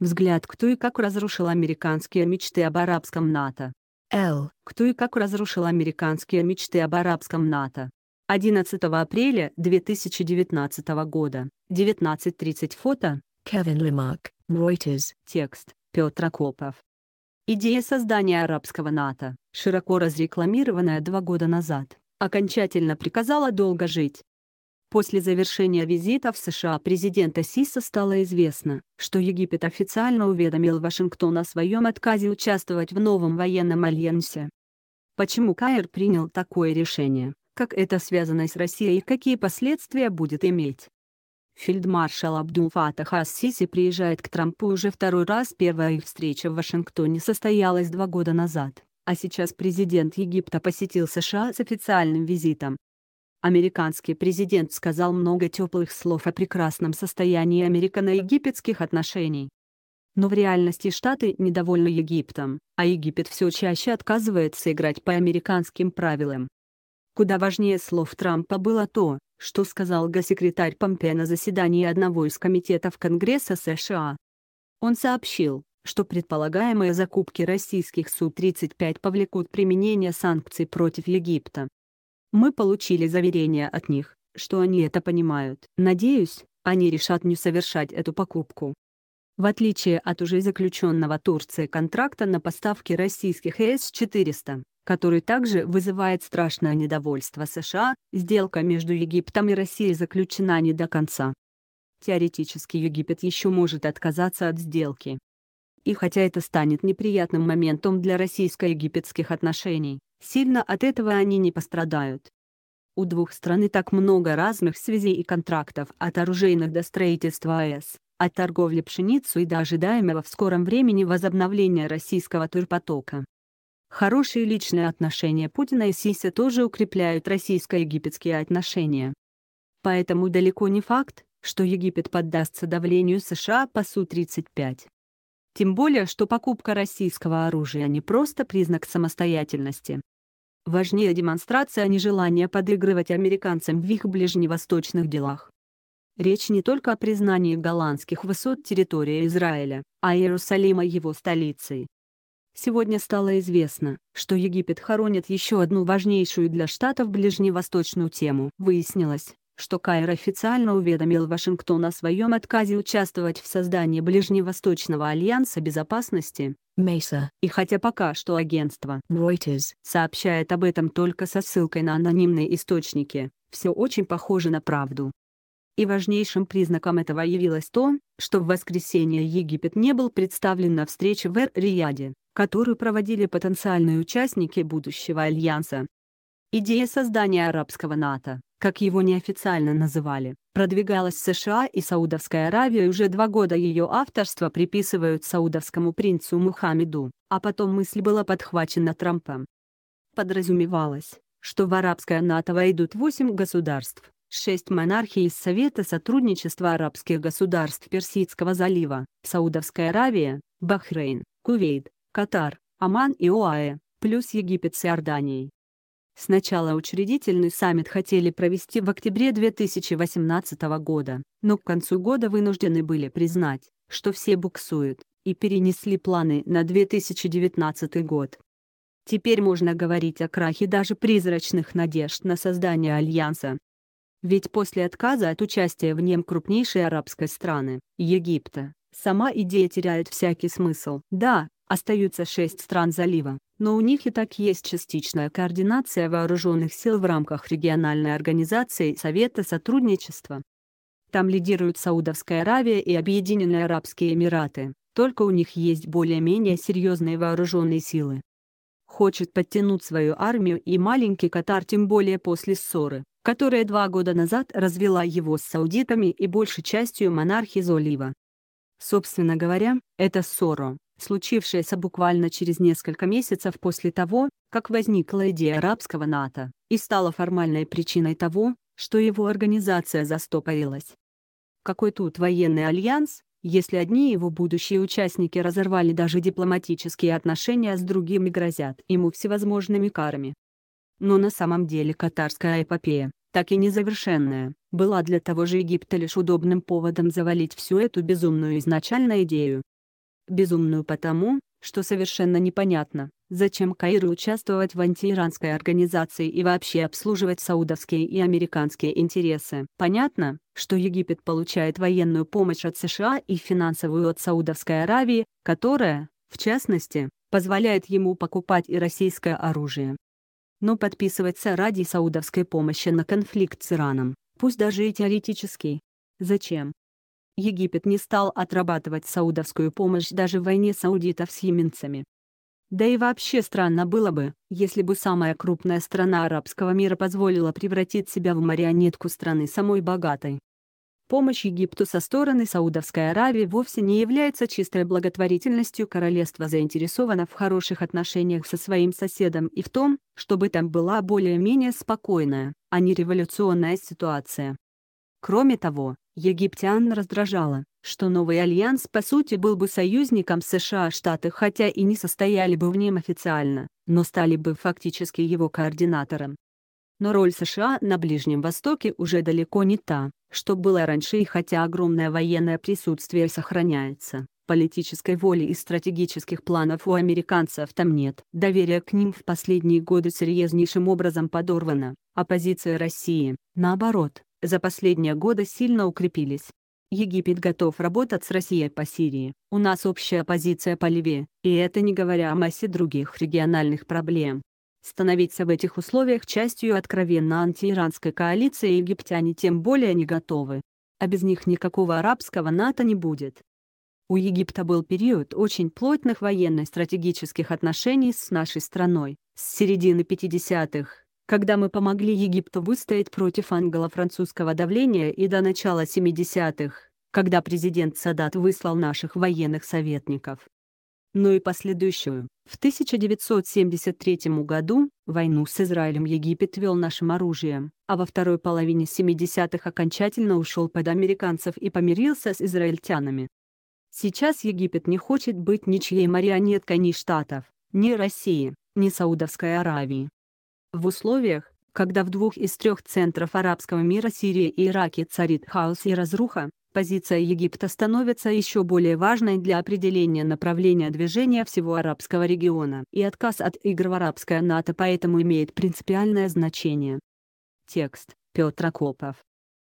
Взгляд «Кто и как разрушил американские мечты об арабском НАТО». Л. «Кто и как разрушил американские мечты об арабском НАТО». 11 апреля 2019 года, 19.30 фото, Кевин Лемарк, Reuters, текст, Петр Акопов. Идея создания арабского НАТО, широко разрекламированная два года назад, окончательно приказала долго жить. После завершения визита в США президента Сиса стало известно, что Египет официально уведомил Вашингтон о своем отказе участвовать в новом военном альянсе. Почему Каир принял такое решение, как это связано с Россией и какие последствия будет иметь? Фельдмаршал Абдул Фатах сиси приезжает к Трампу уже второй раз. Первая их встреча в Вашингтоне состоялась два года назад, а сейчас президент Египта посетил США с официальным визитом, Американский президент сказал много теплых слов о прекрасном состоянии американо-египетских отношений. Но в реальности Штаты недовольны Египтом, а Египет все чаще отказывается играть по американским правилам. Куда важнее слов Трампа было то, что сказал госсекретарь Помпе на заседании одного из комитетов Конгресса США. Он сообщил, что предполагаемые закупки российских Су-35 повлекут применение санкций против Египта. Мы получили заверение от них, что они это понимают. Надеюсь, они решат не совершать эту покупку. В отличие от уже заключенного Турции контракта на поставки российских с 400 который также вызывает страшное недовольство США, сделка между Египтом и Россией заключена не до конца. Теоретически Египет еще может отказаться от сделки. И хотя это станет неприятным моментом для российско-египетских отношений, Сильно от этого они не пострадают. У двух стран так много разных связей и контрактов от оружейных до строительства АЭС, от торговли пшеницей до ожидаемого в скором времени возобновления российского турпотока. Хорошие личные отношения Путина и Сиси тоже укрепляют российско-египетские отношения. Поэтому далеко не факт, что Египет поддастся давлению США по Су-35. Тем более, что покупка российского оружия не просто признак самостоятельности. Важнее демонстрация а нежелания подыгрывать американцам в их ближневосточных делах. Речь не только о признании голландских высот территории Израиля, а Иерусалима его столицей. Сегодня стало известно, что Египет хоронит еще одну важнейшую для Штатов ближневосточную тему. Выяснилось, что Каир официально уведомил Вашингтон о своем отказе участвовать в создании Ближневосточного альянса безопасности Мейса, и хотя пока что агентство Reuters сообщает об этом только со ссылкой на анонимные источники, все очень похоже на правду. И важнейшим признаком этого явилось то, что в воскресенье Египет не был представлен на встрече в Эр-Рияде, которую проводили потенциальные участники будущего альянса, Идея создания арабского НАТО, как его неофициально называли, продвигалась в США и Саудовской Аравии уже два года ее авторство приписывают саудовскому принцу Мухаммеду, а потом мысль была подхвачена Трампом. Подразумевалось, что в арабское НАТО войдут 8 государств, 6 монархий из Совета сотрудничества арабских государств Персидского залива, Саудовская Аравия, Бахрейн, Кувейт, Катар, Оман и ОАЭ, плюс Египет с Иорданией. Сначала учредительный саммит хотели провести в октябре 2018 года, но к концу года вынуждены были признать, что все буксуют, и перенесли планы на 2019 год. Теперь можно говорить о крахе даже призрачных надежд на создание альянса. Ведь после отказа от участия в нем крупнейшей арабской страны, Египта, сама идея теряет всякий смысл. Да, Остаются шесть стран залива, но у них и так есть частичная координация вооруженных сил в рамках региональной организации Совета сотрудничества. Там лидируют Саудовская Аравия и Объединенные Арабские Эмираты, только у них есть более-менее серьезные вооруженные силы. Хочет подтянуть свою армию и маленький Катар тем более после ссоры, которая два года назад развела его с саудитами и большей частью монархи Золива. Собственно говоря, это ссора, случившееся буквально через несколько месяцев после того, как возникла идея арабского НАТО, и стала формальной причиной того, что его организация застопорилась. Какой тут военный альянс, если одни его будущие участники разорвали даже дипломатические отношения с другими грозят ему всевозможными карами. Но на самом деле катарская эпопея, так и незавершенная, была для того же Египта лишь удобным поводом завалить всю эту безумную изначально идею, безумную потому, что совершенно непонятно, зачем Каиру участвовать в антииранской организации и вообще обслуживать саудовские и американские интересы. Понятно, что Египет получает военную помощь от США и финансовую от Саудовской Аравии, которая, в частности, позволяет ему покупать и российское оружие. Но подписываться ради саудовской помощи на конфликт с Ираном, пусть даже и теоретический. Зачем? Египет не стал отрабатывать саудовскую помощь даже в войне саудитов с еменцами. Да и вообще странно было бы, если бы самая крупная страна арабского мира позволила превратить себя в марионетку страны самой богатой. Помощь Египту со стороны Саудовской Аравии вовсе не является чистой благотворительностью королевство заинтересовано в хороших отношениях со своим соседом и в том, чтобы там была более-менее спокойная, а не революционная ситуация. Кроме того, египтян раздражало, что новый альянс по сути был бы союзником США Штаты хотя и не состояли бы в нем официально, но стали бы фактически его координатором. Но роль США на Ближнем Востоке уже далеко не та, что была раньше и хотя огромное военное присутствие сохраняется, политической воли и стратегических планов у американцев там нет. Доверие к ним в последние годы серьезнейшим образом подорвано, а позиция России, наоборот, за последние годы сильно укрепились. Египет готов работать с Россией по Сирии, у нас общая позиция по Ливии, и это не говоря о массе других региональных проблем. Становиться в этих условиях частью откровенно антииранской коалиции египтяне тем более не готовы. А без них никакого арабского НАТО не будет. У Египта был период очень плотных военно-стратегических отношений с нашей страной, с середины 50-х когда мы помогли Египту выстоять против англо-французского давления и до начала 70-х, когда президент Садат выслал наших военных советников. Но ну и последующую, в 1973 году, войну с Израилем Египет вел нашим оружием, а во второй половине 70-х окончательно ушел под американцев и помирился с израильтянами. Сейчас Египет не хочет быть ничьей марионеткой ни Штатов, ни России, ни Саудовской Аравии, в условиях, когда в двух из трех центров арабского мира Сирии и Ираке царит хаос и разруха, позиция Египта становится еще более важной для определения направления движения всего арабского региона. И отказ от игр в арабское НАТО поэтому имеет принципиальное значение. Текст Петр Акопов